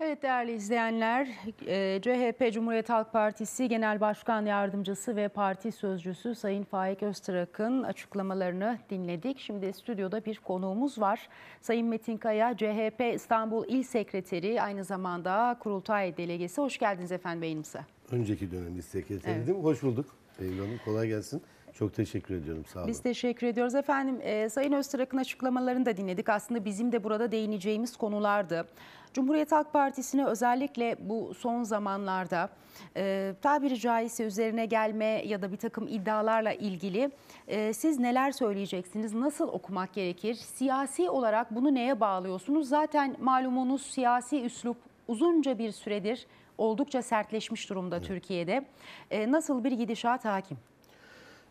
Evet değerli izleyenler, e, CHP Cumhuriyet Halk Partisi Genel Başkan Yardımcısı ve Parti Sözcüsü Sayın Faik Öztrak'ın açıklamalarını dinledik. Şimdi stüdyoda bir konuğumuz var. Sayın Metin Kaya, CHP İstanbul İl Sekreteri, aynı zamanda Kurultay Delegesi. Hoş geldiniz efendim beynimize. Önceki dönem İl Sekreteriydim. Evet. Hoş bulduk Beyin Hanım. Kolay gelsin. Çok teşekkür ediyorum. Sağ olun. Biz teşekkür ediyoruz efendim. E, Sayın Öztrak'ın açıklamalarını da dinledik. Aslında bizim de burada değineceğimiz konulardı. Cumhuriyet Halk Partisi'ne özellikle bu son zamanlarda e, tabiri caizse üzerine gelme ya da bir takım iddialarla ilgili e, siz neler söyleyeceksiniz? Nasıl okumak gerekir? Siyasi olarak bunu neye bağlıyorsunuz? Zaten malumunuz siyasi üslup uzunca bir süredir oldukça sertleşmiş durumda evet. Türkiye'de. E, nasıl bir gidişat hakim?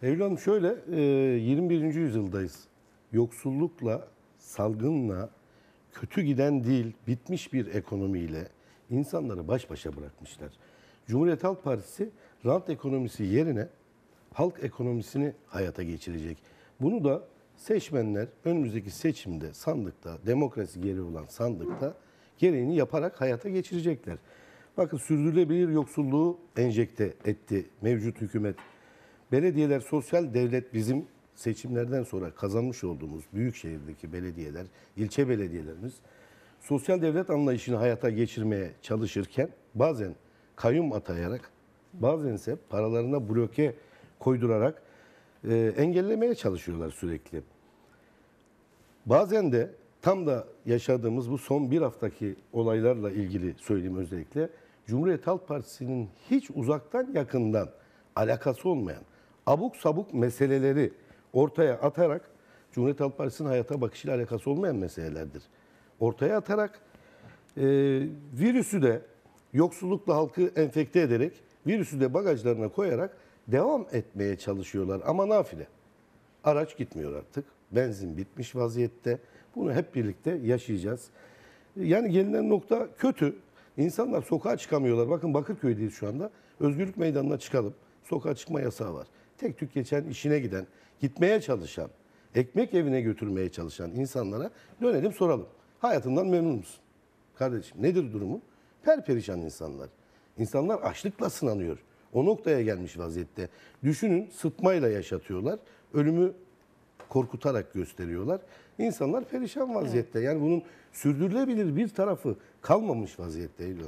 Eylül Hanım şöyle, 21. E, yüzyıldayız. Yoksullukla, salgınla, kötü giden değil, bitmiş bir ekonomiyle insanları baş başa bırakmışlar. Cumhuriyet Halk Partisi rant ekonomisi yerine halk ekonomisini hayata geçirecek. Bunu da seçmenler önümüzdeki seçimde sandıkta, demokrasi geri olan sandıkta gereğini yaparak hayata geçirecekler. Bakın sürdürülebilir yoksulluğu enjekte etti mevcut hükümet. Belediyeler sosyal devlet bizim seçimlerden sonra kazanmış olduğumuz büyük şehirdeki belediyeler, ilçe belediyelerimiz sosyal devlet anlayışını hayata geçirmeye çalışırken bazen kayyum atayarak, bazen ise paralarına bloke koydurarak e, engellemeye çalışıyorlar sürekli. Bazen de tam da yaşadığımız bu son bir haftaki olaylarla ilgili söyleyeyim özellikle Cumhuriyet Halk Partisi'nin hiç uzaktan yakından alakası olmayan abuk sabuk meseleleri ortaya atarak Cumhuriyet Halk Partisi'nin hayata bakışıyla alakası olmayan meselelerdir. Ortaya atarak e, virüsü de yoksullukla halkı enfekte ederek virüsü de bagajlarına koyarak devam etmeye çalışıyorlar ama nafile. Araç gitmiyor artık. Benzin bitmiş vaziyette. Bunu hep birlikte yaşayacağız. Yani gelinen nokta kötü. İnsanlar sokağa çıkamıyorlar. Bakın Bakırköy'deyiz şu anda. Özgürlük Meydanı'na çıkalım. Sokağa çıkma yasağı var. Tek tük geçen, işine giden, gitmeye çalışan, ekmek evine götürmeye çalışan insanlara dönelim soralım. Hayatından memnun musun? Kardeşim nedir durumu? Perperişan insanlar. İnsanlar açlıkla sınanıyor. O noktaya gelmiş vaziyette. Düşünün sıtmayla yaşatıyorlar. Ölümü korkutarak gösteriyorlar. İnsanlar perişan vaziyette. Evet. Yani bunun sürdürülebilir bir tarafı kalmamış vaziyette Eylül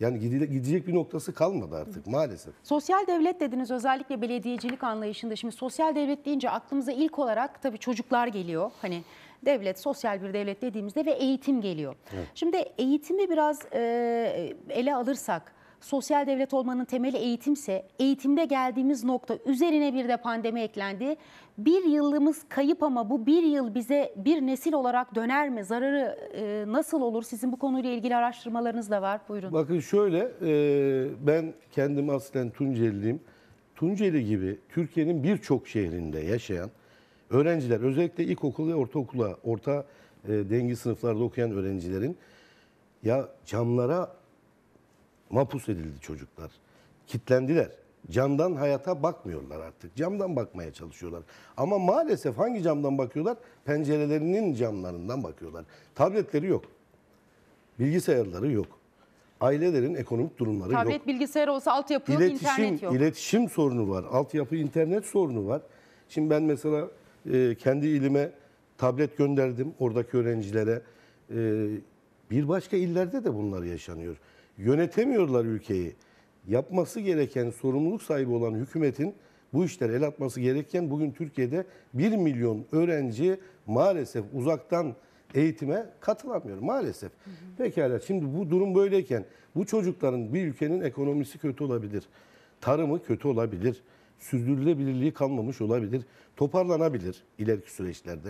yani gidecek bir noktası kalmadı artık maalesef. Sosyal devlet dediniz özellikle belediyecilik anlayışında. Şimdi sosyal devlet deyince aklımıza ilk olarak tabii çocuklar geliyor. Hani devlet, sosyal bir devlet dediğimizde ve eğitim geliyor. Evet. Şimdi eğitimi biraz e, ele alırsak sosyal devlet olmanın temeli eğitimse eğitimde geldiğimiz nokta üzerine bir de pandemi eklendi. Bir yılımız kayıp ama bu bir yıl bize bir nesil olarak döner mi? Zararı e, nasıl olur? Sizin bu konuyla ilgili araştırmalarınız da var. Buyurun. Bakın şöyle e, ben kendim aslen Tunceliliyim. Tunceli gibi Türkiye'nin birçok şehrinde yaşayan öğrenciler özellikle ilkokul ve ortaokula orta e, dengi sınıflarda okuyan öğrencilerin ya camlara mapus edildi çocuklar. Kitlendiler. Camdan hayata bakmıyorlar artık. Camdan bakmaya çalışıyorlar. Ama maalesef hangi camdan bakıyorlar? Pencerelerinin camlarından bakıyorlar. Tabletleri yok. Bilgisayarları yok. Ailelerin ekonomik durumları Tablet, yok. Tablet bilgisayar olsa altyapı yok, iletişim, internet yok. İletişim sorunu var. Altyapı, internet sorunu var. Şimdi ben mesela e, kendi ilime tablet gönderdim oradaki öğrencilere. E, bir başka illerde de bunlar yaşanıyor yönetemiyorlar ülkeyi. Yapması gereken sorumluluk sahibi olan hükümetin bu işlere el atması gereken bugün Türkiye'de 1 milyon öğrenci maalesef uzaktan eğitime katılamıyor maalesef. Hı hı. Pekala şimdi bu durum böyleyken bu çocukların bir ülkenin ekonomisi kötü olabilir. Tarımı kötü olabilir. Sürdürülebilirliği kalmamış olabilir. Toparlanabilir ileriki süreçlerde.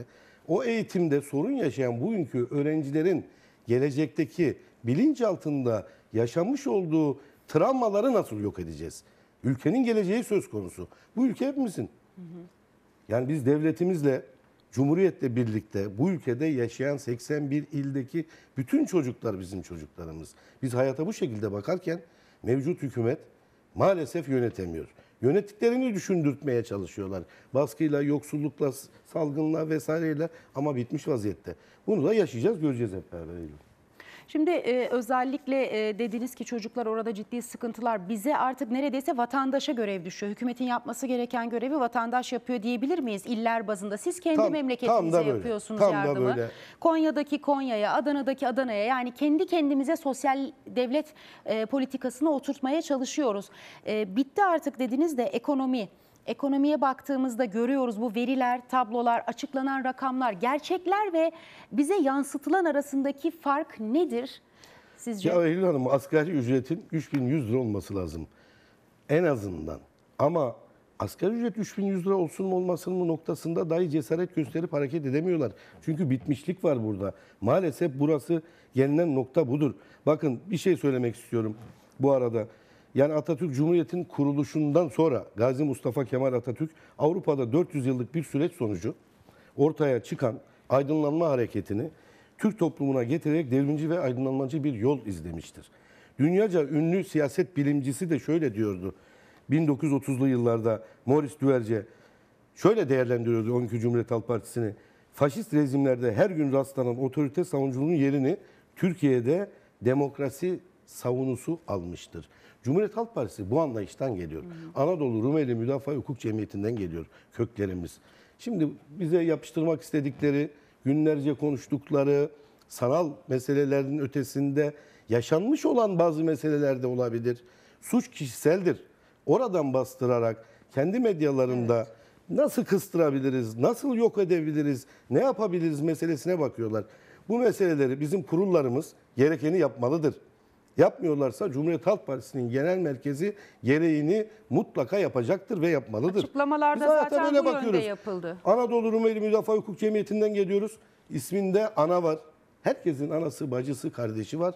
O eğitimde sorun yaşayan bugünkü öğrencilerin gelecekteki bilinç altında Yaşanmış olduğu travmaları nasıl yok edeceğiz? Ülkenin geleceği söz konusu. Bu ülke hepimizin. Hı Yani biz devletimizle, Cumhuriyetle birlikte bu ülkede yaşayan 81 ildeki bütün çocuklar bizim çocuklarımız. Biz hayata bu şekilde bakarken mevcut hükümet maalesef yönetemiyor. Yönettiklerini düşündürtmeye çalışıyorlar. Baskıyla, yoksullukla, salgınla vesaireyle ama bitmiş vaziyette. Bunu da yaşayacağız, göreceğiz hep beraber. Şimdi e, özellikle e, dediniz ki çocuklar orada ciddi sıkıntılar. Bize artık neredeyse vatandaşa görev düşüyor. Hükümetin yapması gereken görevi vatandaş yapıyor diyebilir miyiz iller bazında? Siz kendi tam, memleketinize tam yapıyorsunuz tam yardımı. Da böyle. Konya'daki Konya'ya, Adana'daki Adana'ya yani kendi kendimize sosyal devlet e, politikasını oturtmaya çalışıyoruz. E, bitti artık dediniz de ekonomi. Ekonomiye baktığımızda görüyoruz bu veriler, tablolar, açıklanan rakamlar, gerçekler ve bize yansıtılan arasındaki fark nedir sizce? Ya Eylül Hanım asgari ücretin 3100 lira olması lazım. En azından. Ama asgari ücret 3100 lira olsun mu olmasın mı noktasında dahi cesaret gösterip hareket edemiyorlar. Çünkü bitmişlik var burada. Maalesef burası gelinen nokta budur. Bakın bir şey söylemek istiyorum bu arada. Yani Atatürk Cumhuriyet'in kuruluşundan sonra Gazi Mustafa Kemal Atatürk Avrupa'da 400 yıllık bir süreç sonucu ortaya çıkan aydınlanma hareketini Türk toplumuna getirerek devrimci ve aydınlanmacı bir yol izlemiştir. Dünyaca ünlü siyaset bilimcisi de şöyle diyordu. 1930'lu yıllarda Maurice Duverce şöyle değerlendiriyordu 12 Cumhuriyet Halk Partisi'ni. Faşist rejimlerde her gün rastlanan otorite savunuculuğun yerini Türkiye'de demokrasi savunusu almıştır. Cumhuriyet Halk Partisi bu anlayıştan geliyor. Hı hı. Anadolu Rumeli Müdafaa Hukuk Cemiyeti'nden geliyor köklerimiz. Şimdi bize yapıştırmak istedikleri, günlerce konuştukları, sanal meselelerin ötesinde yaşanmış olan bazı meseleler de olabilir. Suç kişiseldir. Oradan bastırarak kendi medyalarında evet. nasıl kıstırabiliriz, nasıl yok edebiliriz, ne yapabiliriz meselesine bakıyorlar. Bu meseleleri bizim kurullarımız gerekeni yapmalıdır yapmıyorlarsa Cumhuriyet Halk Partisi'nin genel merkezi gereğini mutlaka yapacaktır ve yapmalıdır. Açıklamalarda zaten, zaten öyle bakıyoruz. yapıldı. Anadolu Rumeli Müdafaa Hukuk Cemiyeti'nden geliyoruz. İsminde ana var. Herkesin anası, bacısı, kardeşi var.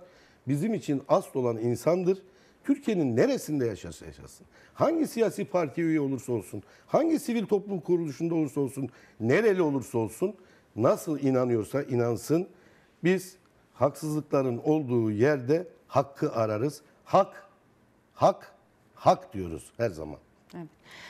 Bizim için asıl olan insandır. Türkiye'nin neresinde yaşarsa yaşasın, hangi siyasi parti üye olursa olsun, hangi sivil toplum kuruluşunda olursa olsun, nereli olursa olsun, nasıl inanıyorsa inansın. Biz haksızlıkların olduğu yerde hakkı ararız. Hak, hak, hak diyoruz her zaman. Evet.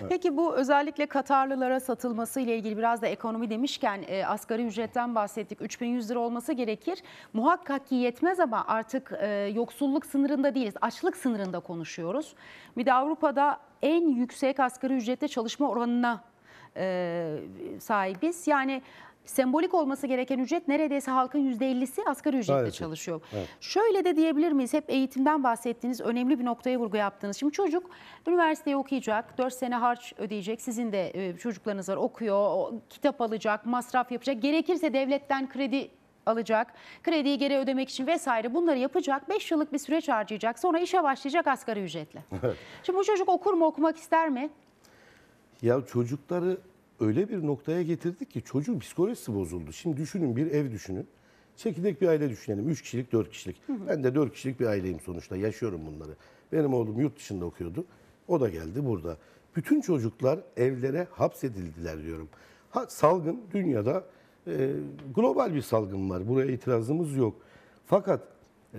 Peki bu özellikle Katarlılara satılması ile ilgili biraz da ekonomi demişken e, asgari ücretten bahsettik. 3100 lira olması gerekir. Muhakkak ki yetmez ama artık e, yoksulluk sınırında değiliz. Açlık sınırında konuşuyoruz. Bir de Avrupa'da en yüksek asgari ücrette çalışma oranına e, sahibiz. Yani sembolik olması gereken ücret neredeyse halkın %50'si asgari ücretle Maalesef. çalışıyor. Evet. Şöyle de diyebilir miyiz? Hep eğitimden bahsettiğiniz önemli bir noktaya vurgu yaptınız. Şimdi çocuk üniversiteyi okuyacak, 4 sene harç ödeyecek. Sizin de e, çocuklarınız var okuyor, kitap alacak, masraf yapacak. Gerekirse devletten kredi alacak, krediyi geri ödemek için vesaire bunları yapacak. 5 yıllık bir süreç harcayacak. Sonra işe başlayacak asgari ücretle. Evet. Şimdi bu çocuk okur mu okumak ister mi? Ya çocukları öyle bir noktaya getirdik ki çocuğun psikolojisi bozuldu. Şimdi düşünün bir ev düşünün. Çekirdek bir aile düşünelim. üç kişilik, dört kişilik. Hı hı. Ben de dört kişilik bir aileyim sonuçta. Yaşıyorum bunları. Benim oğlum yurt dışında okuyordu. O da geldi burada. Bütün çocuklar evlere hapsedildiler diyorum. Ha, salgın dünyada e, global bir salgın var. Buraya itirazımız yok. Fakat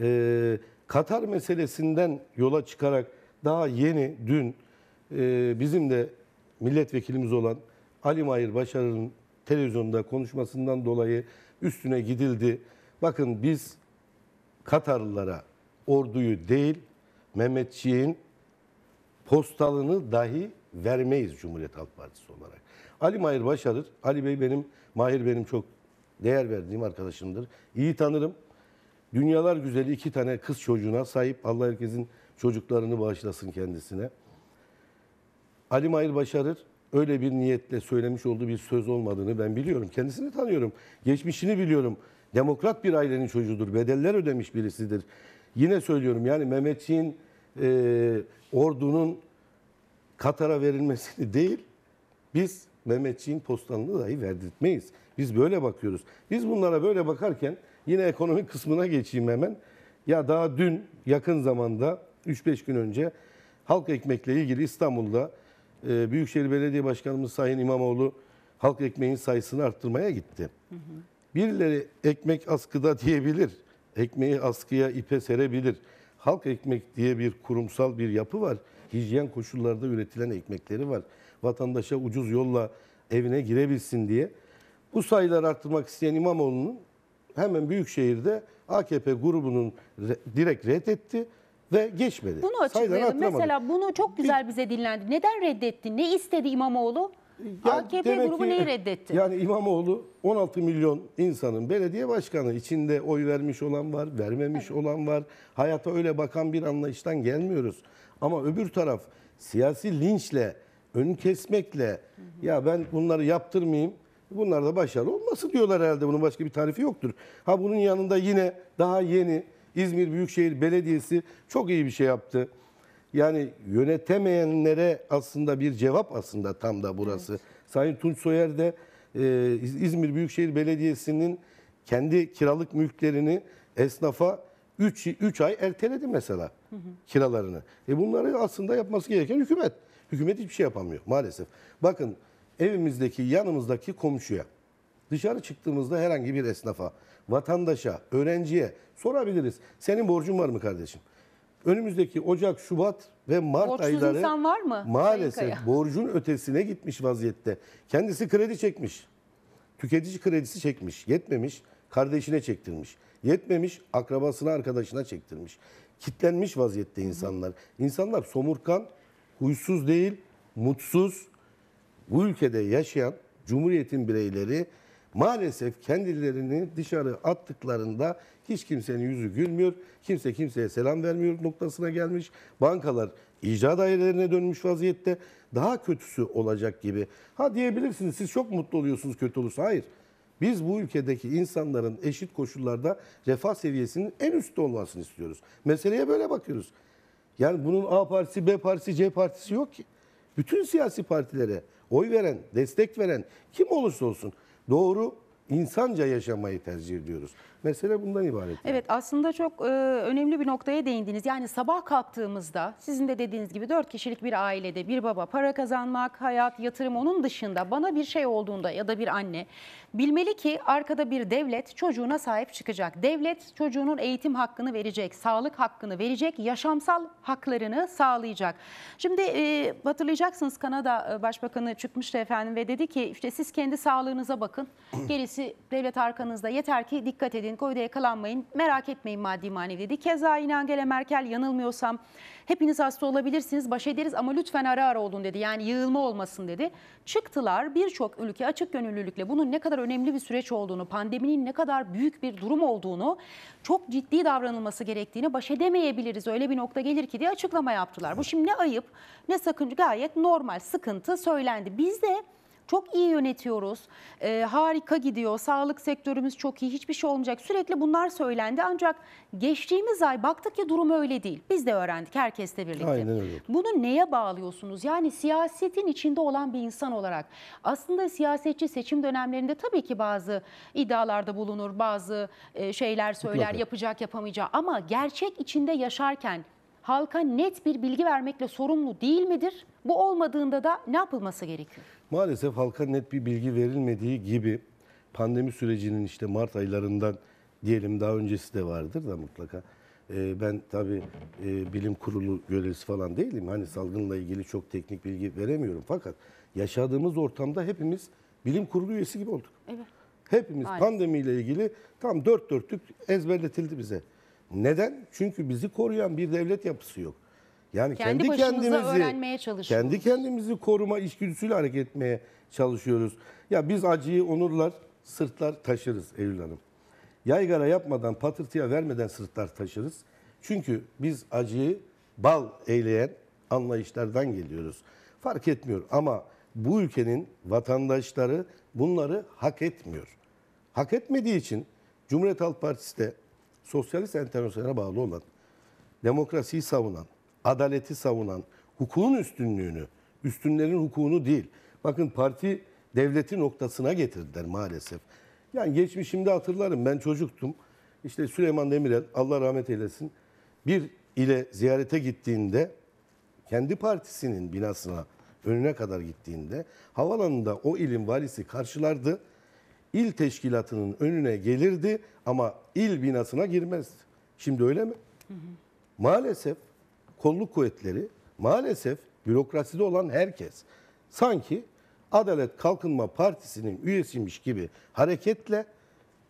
e, Katar meselesinden yola çıkarak daha yeni dün e, bizim de milletvekilimiz olan Ali Mahir Başar'ın televizyonda konuşmasından dolayı üstüne gidildi. Bakın biz Katarlılara orduyu değil Mehmetçiğin postalını dahi vermeyiz Cumhuriyet Halk Partisi olarak. Ali Mahir Başarır, Ali Bey benim, Mahir benim çok değer verdiğim arkadaşımdır. İyi tanırım. Dünyalar güzeli iki tane kız çocuğuna sahip. Allah herkesin çocuklarını bağışlasın kendisine. Ali Mahir Başarır öyle bir niyetle söylemiş olduğu bir söz olmadığını ben biliyorum. Kendisini tanıyorum. Geçmişini biliyorum. Demokrat bir ailenin çocuğudur. Bedeller ödemiş birisidir. Yine söylüyorum yani Mehmetçiğin e, ordunun Katar'a verilmesini değil biz Mehmetçiğin postanını dahi verdirtmeyiz. Biz böyle bakıyoruz. Biz bunlara böyle bakarken yine ekonomik kısmına geçeyim hemen. Ya daha dün yakın zamanda 3-5 gün önce halk ekmekle ilgili İstanbul'da e, Büyükşehir Belediye Başkanımız Sayın İmamoğlu halk ekmeğin sayısını arttırmaya gitti. Hı hı. Birileri ekmek askıda diyebilir. Ekmeği askıya, ipe serebilir. Halk ekmek diye bir kurumsal bir yapı var. Hijyen koşullarda üretilen ekmekleri var. Vatandaşa ucuz yolla evine girebilsin diye. Bu sayıları arttırmak isteyen İmamoğlu'nun hemen Büyükşehir'de AKP grubunun direkt reddetti ve geçmedi. Bunu açıklayalım. Mesela bunu çok güzel bize dinlendi. Neden reddetti? Ne istedi İmamoğlu? Ya AKP grubu ki- neyi reddetti? Yani İmamoğlu 16 milyon insanın belediye başkanı içinde oy vermiş olan var, vermemiş olan var. Hayata öyle bakan bir anlayıştan gelmiyoruz. Ama öbür taraf siyasi linçle, ön kesmekle ya ben bunları yaptırmayayım. Bunlar da başarılı olması diyorlar herhalde. Bunun başka bir tarifi yoktur. Ha bunun yanında yine daha yeni İzmir Büyükşehir Belediyesi çok iyi bir şey yaptı. Yani yönetemeyenlere aslında bir cevap aslında tam da burası. Evet. Sayın Tunç Soyer de e, İzmir Büyükşehir Belediyesi'nin kendi kiralık mülklerini esnafa 3, 3 ay erteledi mesela hı hı. kiralarını. E bunları aslında yapması gereken hükümet. Hükümet hiçbir şey yapamıyor maalesef. Bakın evimizdeki yanımızdaki komşuya, dışarı çıktığımızda herhangi bir esnafa, vatandaşa, öğrenciye sorabiliriz. Senin borcun var mı kardeşim? Önümüzdeki Ocak, Şubat ve Mart Borçsuz ayları insan var mı? maalesef borcun ötesine gitmiş vaziyette. Kendisi kredi çekmiş. Tüketici kredisi çekmiş. Yetmemiş, kardeşine çektirmiş. Yetmemiş, akrabasına, arkadaşına çektirmiş. Kitlenmiş vaziyette insanlar. İnsanlar somurkan, huysuz değil, mutsuz. Bu ülkede yaşayan Cumhuriyet'in bireyleri maalesef kendilerini dışarı attıklarında hiç kimsenin yüzü gülmüyor. Kimse kimseye selam vermiyor noktasına gelmiş. Bankalar icra dairelerine dönmüş vaziyette. Daha kötüsü olacak gibi. Ha diyebilirsiniz siz çok mutlu oluyorsunuz kötü olursa. Hayır. Biz bu ülkedeki insanların eşit koşullarda refah seviyesinin en üstte olmasını istiyoruz. Meseleye böyle bakıyoruz. Yani bunun A partisi, B partisi, C partisi yok ki. Bütün siyasi partilere oy veren, destek veren kim olursa olsun doğru insanca yaşamayı tercih ediyoruz. Mesele bundan ibaret. Evet aslında çok e, önemli bir noktaya değindiniz. Yani sabah kalktığımızda sizin de dediğiniz gibi dört kişilik bir ailede bir baba para kazanmak, hayat, yatırım onun dışında bana bir şey olduğunda ya da bir anne bilmeli ki arkada bir devlet çocuğuna sahip çıkacak. Devlet çocuğunun eğitim hakkını verecek, sağlık hakkını verecek, yaşamsal haklarını sağlayacak. Şimdi e, hatırlayacaksınız Kanada e, Başbakanı çıkmıştı efendim ve dedi ki işte siz kendi sağlığınıza bakın. Gerisi devlet arkanızda yeter ki dikkat edin edin, COVID'e yakalanmayın, merak etmeyin maddi manevi dedi. Keza yine Angela Merkel yanılmıyorsam hepiniz hasta olabilirsiniz, baş ederiz ama lütfen ara ara olun dedi. Yani yığılma olmasın dedi. Çıktılar birçok ülke açık gönüllülükle bunun ne kadar önemli bir süreç olduğunu, pandeminin ne kadar büyük bir durum olduğunu, çok ciddi davranılması gerektiğini, baş edemeyebiliriz öyle bir nokta gelir ki diye açıklama yaptılar. Bu şimdi ne ayıp ne sakınca gayet normal sıkıntı söylendi. Biz de çok iyi yönetiyoruz. E, harika gidiyor. Sağlık sektörümüz çok iyi. Hiçbir şey olmayacak. Sürekli bunlar söylendi. Ancak geçtiğimiz ay baktık ki durum öyle değil. Biz de öğrendik herkesle birlikte. Aynen öyle. Bunu neye bağlıyorsunuz? Yani siyasetin içinde olan bir insan olarak aslında siyasetçi seçim dönemlerinde tabii ki bazı iddialarda bulunur, bazı e, şeyler söyler, Mutlaka. yapacak yapamayacağı ama gerçek içinde yaşarken halka net bir bilgi vermekle sorumlu değil midir? Bu olmadığında da ne yapılması gerekiyor? Maalesef halka net bir bilgi verilmediği gibi pandemi sürecinin işte Mart aylarından diyelim daha öncesi de vardır da mutlaka. Ee, ben tabii e, bilim kurulu görevlisi falan değilim. Hani salgınla ilgili çok teknik bilgi veremiyorum. Fakat yaşadığımız ortamda hepimiz bilim kurulu üyesi gibi olduk. Evet. Hepimiz Aynen. pandemiyle ilgili tam dört dörtlük ezberletildi bize. Neden? Çünkü bizi koruyan bir devlet yapısı yok. Yani kendi, kendi kendimizi Kendi kendimizi koruma işgüdüsüyle hareket etmeye çalışıyoruz. Ya biz acıyı onurlar, sırtlar taşırız Eylül Hanım. Yaygara yapmadan, patırtıya vermeden sırtlar taşırız. Çünkü biz acıyı bal eyleyen anlayışlardan geliyoruz. Fark etmiyor ama bu ülkenin vatandaşları bunları hak etmiyor. Hak etmediği için Cumhuriyet Halk Partisi de Sosyalist Enternasyonel'e bağlı olan, demokrasiyi savunan, adaleti savunan, hukukun üstünlüğünü, üstünlerin hukukunu değil. Bakın parti devleti noktasına getirdiler maalesef. Yani geçmişimde hatırlarım ben çocuktum. İşte Süleyman Demirel Allah rahmet eylesin bir ile ziyarete gittiğinde kendi partisinin binasına önüne kadar gittiğinde havalanında o ilin valisi karşılardı. İl teşkilatının önüne gelirdi ama il binasına girmezdi. Şimdi öyle mi? Hı hı. Maalesef kolluk kuvvetleri maalesef bürokraside olan herkes sanki Adalet Kalkınma Partisi'nin üyesiymiş gibi hareketle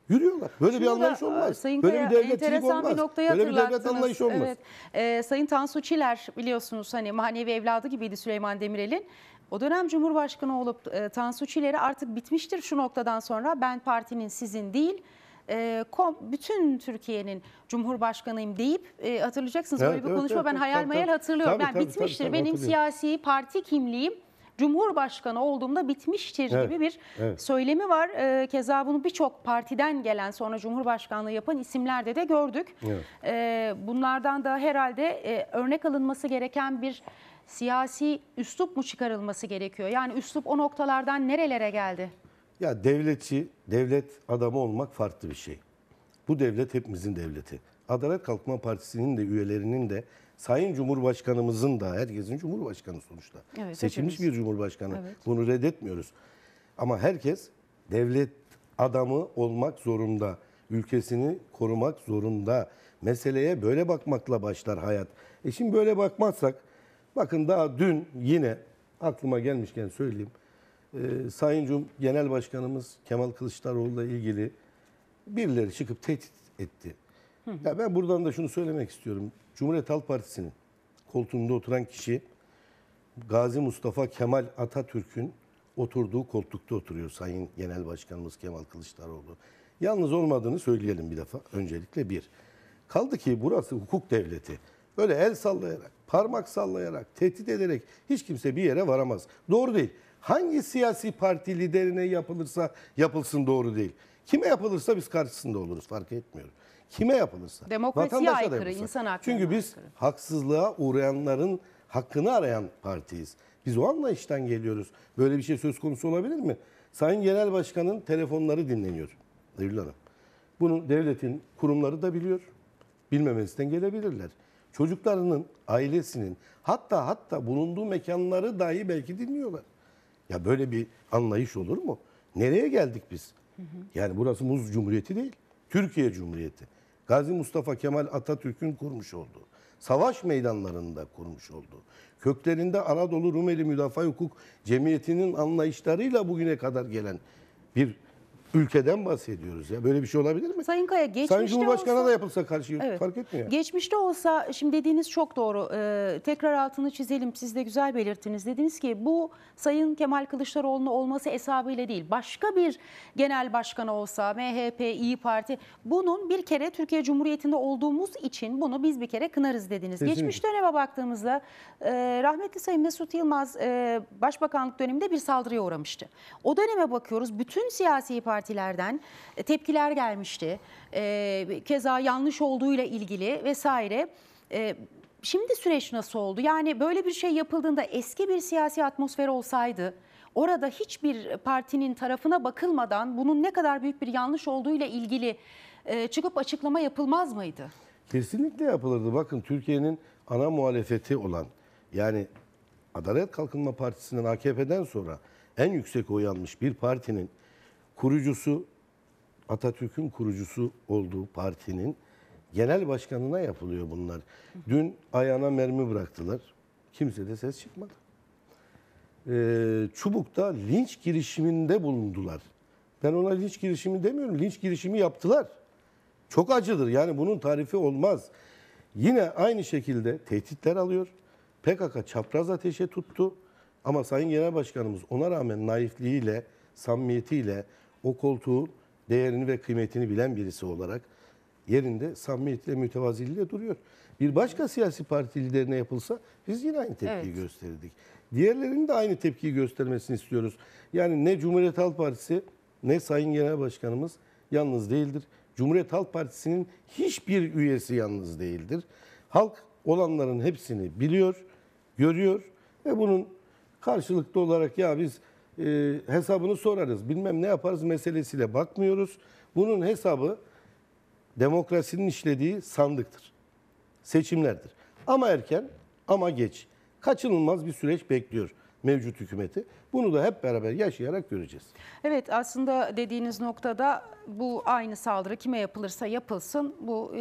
Yürüyorlar. Böyle Şurada, bir anlayış olmaz. E, Sayın Böyle Kaya, bir devletçilik olmaz. Bir noktaya Böyle bir devlet anlayışı olmaz. Evet. Ee, Sayın Tansu Çiler biliyorsunuz hani manevi evladı gibiydi Süleyman Demirel'in. O dönem Cumhurbaşkanı olup e, Tansu Çiller'e artık bitmiştir şu noktadan sonra ben partinin sizin değil e, kom, bütün Türkiye'nin Cumhurbaşkanıyım deyip e, hatırlayacaksınız evet, böyle bir evet, konuşma evet, ben evet, hayal tabii, mayal hatırlıyorum. Tabii, ben tabii, bitmiştir tabii, tabii, benim siyasi parti kimliğim. Cumhurbaşkanı olduğumda bitmiştir evet, gibi bir evet. söylemi var. E, keza bunu birçok partiden gelen sonra Cumhurbaşkanlığı yapan isimlerde de gördük. Evet. E, bunlardan da herhalde e, örnek alınması gereken bir siyasi üslup mu çıkarılması gerekiyor? Yani üslup o noktalardan nerelere geldi? Ya devletçi, devlet adamı olmak farklı bir şey. Bu devlet hepimizin devleti. Adalet Kalkınma Partisi'nin de üyelerinin de Sayın Cumhurbaşkanımızın da herkesin Cumhurbaşkanı sonuçta. Evet, Seçilmiş bir Cumhurbaşkanı. Evet. Bunu reddetmiyoruz. Ama herkes devlet adamı olmak zorunda. Ülkesini korumak zorunda. Meseleye böyle bakmakla başlar hayat. E şimdi böyle bakmazsak bakın daha dün yine aklıma gelmişken söyleyeyim e, Sayın Cum Genel Başkanımız Kemal Kılıçdaroğlu ile ilgili birileri çıkıp tehdit etti. Hı. Ya ben buradan da şunu söylemek istiyorum. Cumhuriyet Halk Partisi'nin koltuğunda oturan kişi Gazi Mustafa Kemal Atatürk'ün oturduğu koltukta oturuyor Sayın Genel Başkanımız Kemal Kılıçdaroğlu. Yalnız olmadığını söyleyelim bir defa. Öncelikle bir. Kaldı ki burası hukuk devleti. Böyle el sallayarak, parmak sallayarak, tehdit ederek hiç kimse bir yere varamaz. Doğru değil hangi siyasi parti liderine yapılırsa yapılsın doğru değil. Kime yapılırsa biz karşısında oluruz fark etmiyor. Kime yapılırsa. Demokrasiye aykırı, yapılırsa. insan haklarına Çünkü biz aykırı. haksızlığa uğrayanların hakkını arayan partiyiz. Biz o anlayıştan geliyoruz. Böyle bir şey söz konusu olabilir mi? Sayın Genel Başkan'ın telefonları dinleniyor. Evlül Hanım. Bunu devletin kurumları da biliyor. Bilmemesinden gelebilirler. Çocuklarının, ailesinin hatta hatta bulunduğu mekanları dahi belki dinliyorlar. Ya böyle bir anlayış olur mu? Nereye geldik biz? Hı hı. Yani burası Muz Cumhuriyeti değil. Türkiye Cumhuriyeti. Gazi Mustafa Kemal Atatürk'ün kurmuş olduğu. Savaş meydanlarında kurmuş olduğu. Köklerinde Anadolu Rumeli Müdafaa Hukuk Cemiyeti'nin anlayışlarıyla bugüne kadar gelen bir ülkeden bahsediyoruz ya. Böyle bir şey olabilir mi? Sayın Kaya geçmişte Sayın Cumhurbaşkanı olsa, da yapılsa karşı evet, fark etmiyor. Geçmişte olsa şimdi dediğiniz çok doğru. Ee, tekrar altını çizelim. Siz de güzel belirttiniz. Dediniz ki bu Sayın Kemal Kılıçdaroğlu'nun olması hesabıyla değil. Başka bir genel başkanı olsa MHP, İyi Parti bunun bir kere Türkiye Cumhuriyeti'nde olduğumuz için bunu biz bir kere kınarız dediniz. Kesinlikle. Geçmiş döneme baktığımızda e, rahmetli Sayın Mesut Yılmaz e, Başbakanlık döneminde bir saldırıya uğramıştı. O döneme bakıyoruz. Bütün siyasi parti partilerden e, tepkiler gelmişti. E, keza yanlış olduğuyla ilgili vesaire. E, şimdi süreç nasıl oldu? Yani böyle bir şey yapıldığında eski bir siyasi atmosfer olsaydı orada hiçbir partinin tarafına bakılmadan bunun ne kadar büyük bir yanlış olduğuyla ilgili çıkıp açıklama yapılmaz mıydı? Kesinlikle yapılırdı. Bakın Türkiye'nin ana muhalefeti olan yani Adalet Kalkınma Partisi'nden AKP'den sonra en yüksek oy almış bir partinin kurucusu Atatürk'ün kurucusu olduğu partinin genel başkanına yapılıyor bunlar. Dün ayağına mermi bıraktılar. Kimse de ses çıkmadı. Ee, Çubuk'ta linç girişiminde bulundular. Ben ona linç girişimi demiyorum. Linç girişimi yaptılar. Çok acıdır. Yani bunun tarifi olmaz. Yine aynı şekilde tehditler alıyor. PKK çapraz ateşe tuttu. Ama Sayın Genel Başkanımız ona rağmen naifliğiyle, samimiyetiyle, o koltuğun değerini ve kıymetini bilen birisi olarak yerinde samimiyetle mütevaziliyle duruyor. Bir başka siyasi parti liderine yapılsa biz yine aynı tepkiyi evet. gösterirdik. Diğerlerinin de aynı tepkiyi göstermesini istiyoruz. Yani ne Cumhuriyet Halk Partisi ne Sayın Genel Başkanımız yalnız değildir. Cumhuriyet Halk Partisi'nin hiçbir üyesi yalnız değildir. Halk olanların hepsini biliyor, görüyor ve bunun karşılıklı olarak ya biz e, hesabını sorarız. Bilmem ne yaparız meselesiyle bakmıyoruz. Bunun hesabı demokrasinin işlediği sandıktır. Seçimlerdir. Ama erken ama geç. Kaçınılmaz bir süreç bekliyor mevcut hükümeti. Bunu da hep beraber yaşayarak göreceğiz. Evet aslında dediğiniz noktada bu aynı saldırı kime yapılırsa yapılsın bu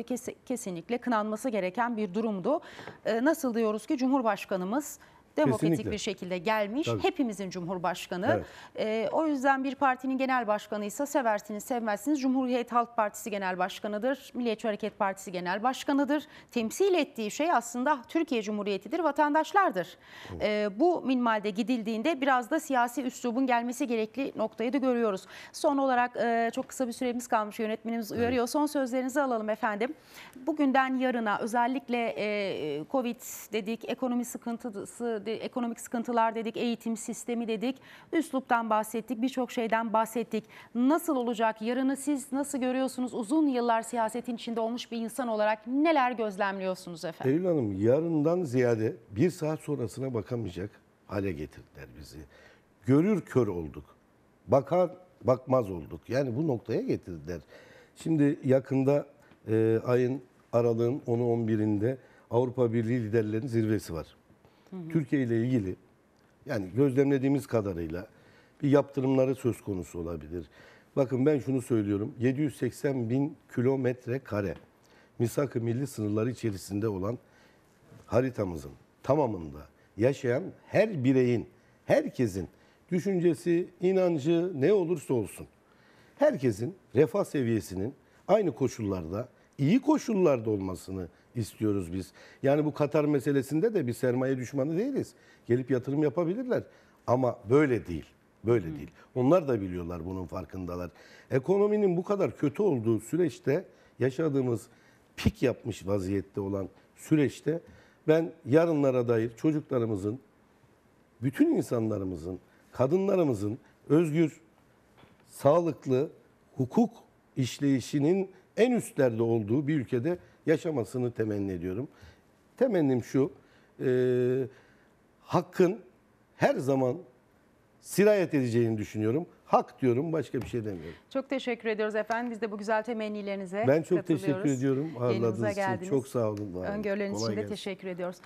kesinlikle kınanması gereken bir durumdu. E, nasıl diyoruz ki Cumhurbaşkanımız demokratik Kesinlikle. bir şekilde gelmiş. Tabii. Hepimizin Cumhurbaşkanı. Evet. E, o yüzden bir partinin genel başkanıysa seversiniz sevmezsiniz. Cumhuriyet Halk Partisi Genel Başkanı'dır. Milliyetçi Hareket Partisi Genel Başkanı'dır. Temsil ettiği şey aslında Türkiye Cumhuriyeti'dir, vatandaşlardır. E, bu minvalde gidildiğinde biraz da siyasi üslubun gelmesi gerekli noktayı da görüyoruz. Son olarak e, çok kısa bir süremiz kalmış yönetmenimiz uyarıyor. Evet. Son sözlerinizi alalım efendim. Bugünden yarına özellikle e, Covid dedik, ekonomi sıkıntısı ekonomik sıkıntılar dedik, eğitim sistemi dedik, üsluptan bahsettik, birçok şeyden bahsettik. Nasıl olacak? Yarını siz nasıl görüyorsunuz? Uzun yıllar siyasetin içinde olmuş bir insan olarak neler gözlemliyorsunuz efendim? Eylül Hanım yarından ziyade bir saat sonrasına bakamayacak hale getirdiler bizi. Görür kör olduk. Bakar bakmaz olduk. Yani bu noktaya getirdiler. Şimdi yakında e, ayın aralığın 10-11'inde Avrupa Birliği liderlerinin zirvesi var. Türkiye ile ilgili yani gözlemlediğimiz kadarıyla bir yaptırımları söz konusu olabilir. Bakın ben şunu söylüyorum. 780 bin kilometre kare misak-ı milli sınırları içerisinde olan haritamızın tamamında yaşayan her bireyin, herkesin düşüncesi, inancı ne olursa olsun herkesin refah seviyesinin aynı koşullarda, iyi koşullarda olmasını istiyoruz biz. Yani bu Katar meselesinde de bir sermaye düşmanı değiliz. Gelip yatırım yapabilirler ama böyle değil. Böyle Hı. değil. Onlar da biliyorlar bunun farkındalar. Ekonominin bu kadar kötü olduğu süreçte yaşadığımız pik yapmış vaziyette olan süreçte ben yarınlara dair çocuklarımızın, bütün insanlarımızın, kadınlarımızın özgür, sağlıklı, hukuk işleyişinin en üstlerde olduğu bir ülkede yaşamasını temenni ediyorum. Temennim şu, e, hakkın her zaman sirayet edeceğini düşünüyorum. Hak diyorum başka bir şey demiyorum. Çok teşekkür ediyoruz efendim. Biz de bu güzel temennilerinize Ben çok teşekkür ediyorum. Yayınımıza Ağırladığınız için geldiniz. çok sağ olun. Öngörüleriniz için de gelsin. teşekkür ediyoruz.